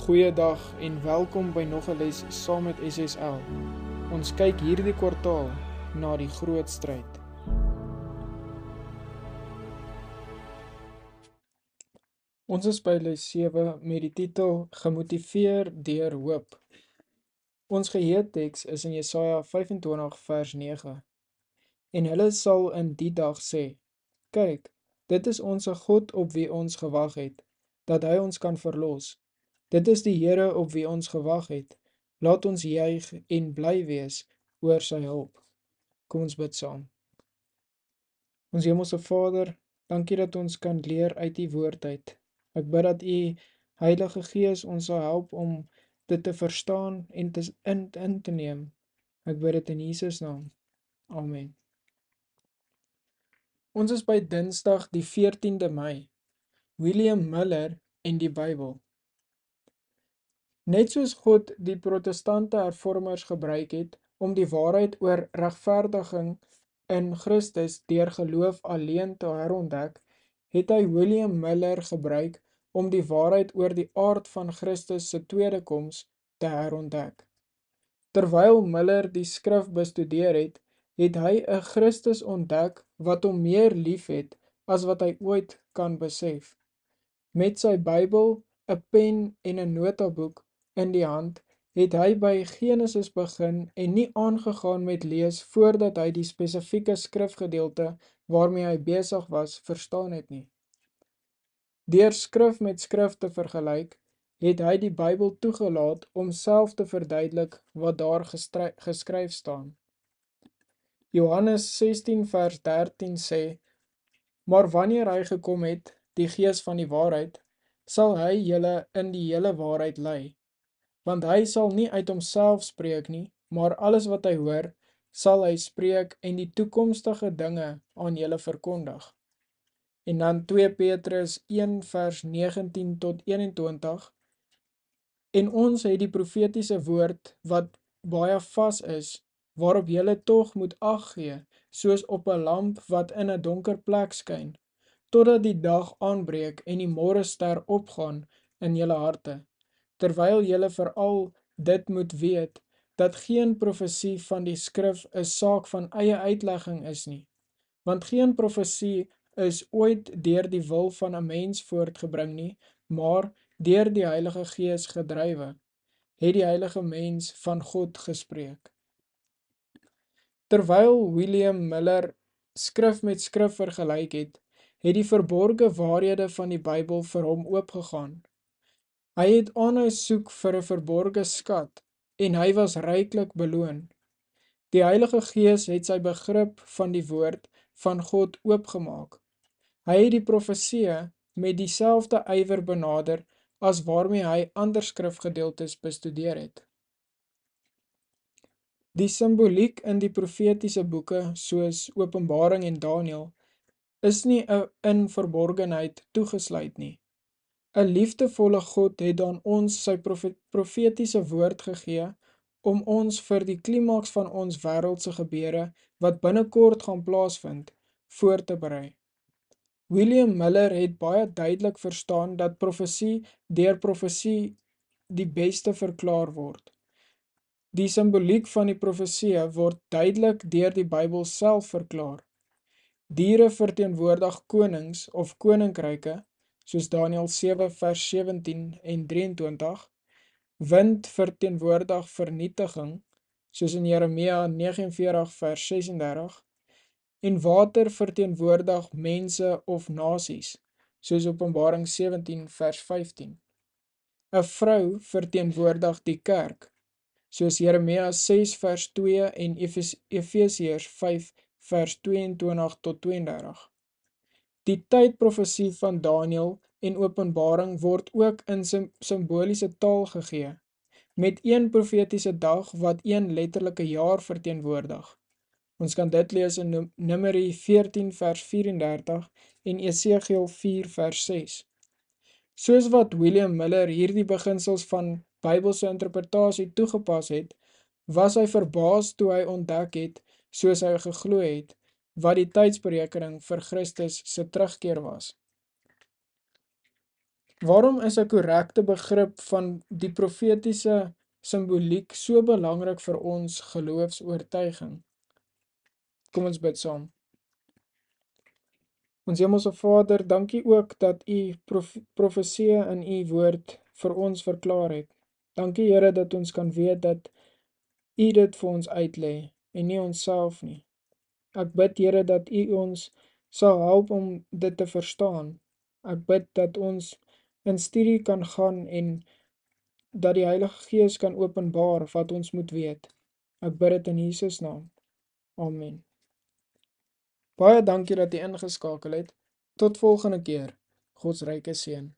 Goeiedag en welkom by nog 'n les saam met SSL. Ons kyk hierdie kwartaal na die groot stryd. Ons is by les 7 met die titel Gemotiveer deur hoop. Ons geheeteks is in Jesaja 25 vers 9. En hulle sal in die dag sê: Kyk, dit is ons God op wie ons gewag het dat hy ons kan verlos. Dit is die Here op wie ons gewag het. Laat ons juig en bly wees oor sy hulp. Kom ons bid saam. Ons Hemelse Vader, dankie dat ons kan leer uit U woord uit. Ek bid dat U Heilige Gees ons sal help om dit te verstaan en te in, in te neem. Ek bid dit in Jesus naam. Amen. Ons is by Dinsdag die 14de Mei. William Miller en die Bybel. Net soos God die protestante hervormers gebruik het om die waarheid oor regverdiging in Christus deur geloof alleen te herontdek, het hy William Miller gebruik om die waarheid oor die aard van Christus se tweede koms te herontdek. Terwyl Miller die skrif bestudeer het, het hy 'n Christus ontdek wat hom meer liefhet as wat hy ooit kan besef. Met sy Bybel, 'n pen en 'n notaboek in die hand, het hy by Genesis begin en nie aangegaan met lees voordat hy die spesifieke skrifgedeelte waarmee hy besig was verstaan het nie. Deur skrif met skrif te vergelyk, het hy die Bybel toegelaat om self te verduidelik wat daar geskryf staan. Johannes 16 vers 13 sê, Maar wanneer hy gekom het, die gees van die waarheid, sal hy jylle in die hele waarheid leie want hy sal nie uit homself spreek nie, maar alles wat hy hoor, sal hy spreek en die toekomstige dinge aan julle verkondig. En dan 2 Petrus 1 vers 19 tot 21 En ons het die profetiese woord wat baie vas is, waarop julle tog moet ag gee, soos op 'n lamp wat in 'n donker plek skyn, totdat die dag aanbreek en die môre ster opgaan in julle harte terwyl julle veral dit moet weet dat geen profesie van die skrif 'n saak van eie uitlegging is nie want geen profesie is ooit deur die wil van 'n mens voortgebring nie maar deur die Heilige Gees gedrywe het die heilige mens van God gespreek terwyl William Miller skrif met skrif vergelyk het het die verborgde waarhede van die Bybel vir hom oopgegaan Hy het aanhou soek vir 'n verborgde skat en hy was ryklik beloon. Die Heilige Gees het sy begrip van die woord van God oopgemaak. Hy het die profeseë met dieselfde ywer benader as waarmee hy ander skrifgedeeltes bestudeer het. Die simboliek in die profetiese boeke soos Openbaring en Daniël is nie 'n in verborgenheid toegesluit nie. 'n liefdevolle God het aan ons sy profetiese woord gegee om ons vir die klimaks van ons wêreldse gebeure wat binnekort gaan plaasvind voor te berei. William Miller het baie duidelik verstaan dat profesie deur profesie die beste verklaar word. Die simboliek van die profesie word duidelik deur die Bybel self verklaar. Diere verteenwoordig konings of koninkryke soos Daniël 7 vers 17 en 23, wind verteenwoordig vernietiging soos in Jeremia 49 vers 36 en water verteenwoordig mense of nasies soos Openbaring 17 vers 15. 'n Vrou verteenwoordig die kerk soos Jeremia 6 vers 2 en Efesiërs 5 vers 22 tot 32. Die tydprofesie van Daniël en Openbaring word ook in simboliese taal gegee met een profetiese dag wat een letterlike jaar verteenwoordig. Ons kan dit lees in Numeri 14 vers 34 en Esegiel 4 vers 6. Soos wat William Miller hierdie beginsels van Bybelse interpretasie toegepas het, was hy verbaas toe hy ontdek het soos hy geglo het wat die tydsberekening vir Christus se terugkeer was. Waarom is 'n korrekte begrip van die profetiese simboliek so belangrik vir ons geloofs-oortuiging? Kom ons bid saam. Ons Hemelse Vader, dankie ook dat U profeseë in U woord vir ons verklaar het. Dankie Here dat ons kan weet dat U dit vir ons uitlê en nie onsself nie. Ek bid Here dat U ons sal help om dit te verstaan. Ek bid dat ons in studie kan gaan en dat die Heilige Gees kan openbaar wat ons moet weet. Ek bid dit in Jesus naam. Amen. Baie dankie dat jy ingeskakel het. Tot volgende keer. God se ryke seën.